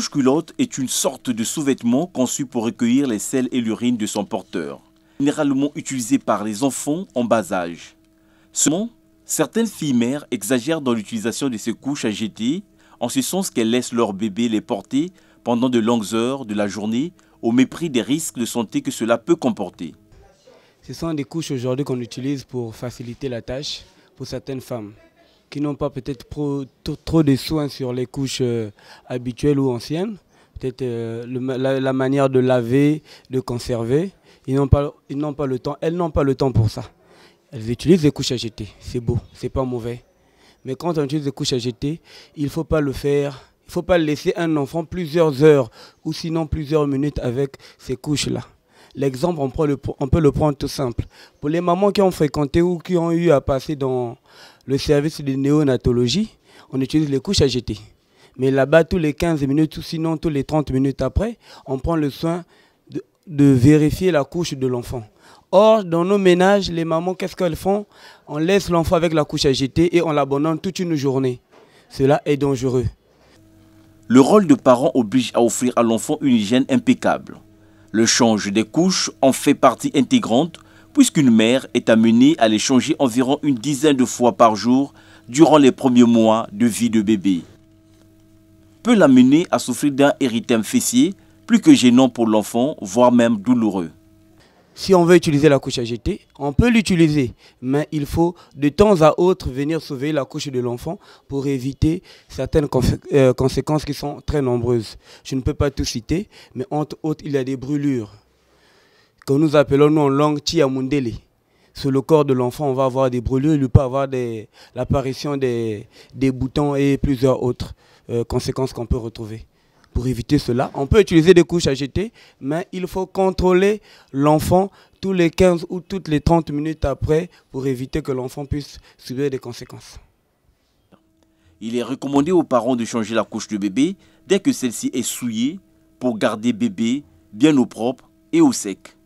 couche-culotte est une sorte de sous-vêtement conçu pour recueillir les selles et l'urine de son porteur, généralement utilisé par les enfants en bas âge. Seulement, certaines filles mères exagèrent dans l'utilisation de ces couches à en ce sens qu'elles laissent leurs bébés les porter pendant de longues heures de la journée au mépris des risques de santé que cela peut comporter. Ce sont des couches aujourd'hui qu'on utilise pour faciliter la tâche pour certaines femmes qui n'ont pas peut-être trop, de soins sur les couches euh, habituelles ou anciennes, peut-être euh, la, manière de laver, de conserver, pas, pas le temps, elles n'ont pas le temps pour ça. Elles utilisent des couches à jeter, c'est beau, c'est pas mauvais. Mais quand on utilise des couches à jeter, il ne faut pas le faire il ne faut pas laisser un enfant plusieurs heures ou sinon plusieurs minutes avec ces couches-là. L'exemple, on, peut le prendre tout simple. Pour les mamans qui ont fréquenté ou qui ont eu à passer dans le service de néonatologie, on utilise les couches à jeter. Mais là-bas, tous les 15 minutes, ou sinon tous les 30 minutes après, on prend le soin de, de vérifier la couche de l'enfant. Or, dans nos ménages, les mamans, qu'est-ce qu'elles font On laisse l'enfant avec la couche à jeter et on l'abandonne toute une journée. Cela est dangereux. Le rôle de parent oblige à offrir à l'enfant une hygiène impeccable. Le change des couches en fait partie intégrante puisqu'une mère est amenée à les changer environ une dizaine de fois par jour durant les premiers mois de vie de bébé. Peut l'amener à souffrir d'un érythème fessier plus que gênant pour l'enfant, voire même douloureux si on veut utiliser la couche AGT, on peut l'utiliser, mais il faut de temps à autre venir sauver la couche de l'enfant pour éviter certaines euh, conséquences qui sont très nombreuses. Je ne peux pas tout citer, mais entre autres, il y a des brûlures que nous appelons nous en langue Tiamundele. Sur le corps de l'enfant, on va avoir des brûlures, il peut avoir l'apparition des, boutons et plusieurs autres euh, conséquences qu'on peut retrouver. Pour éviter cela, on peut utiliser des couches à jeter, mais il faut contrôler l'enfant tous les 15 ou toutes les 30 minutes après pour éviter que l'enfant puisse subir des conséquences. Il est recommandé aux parents de changer la couche de bébé dès que celle-ci est souillée pour garder bébé bien au propre et au sec.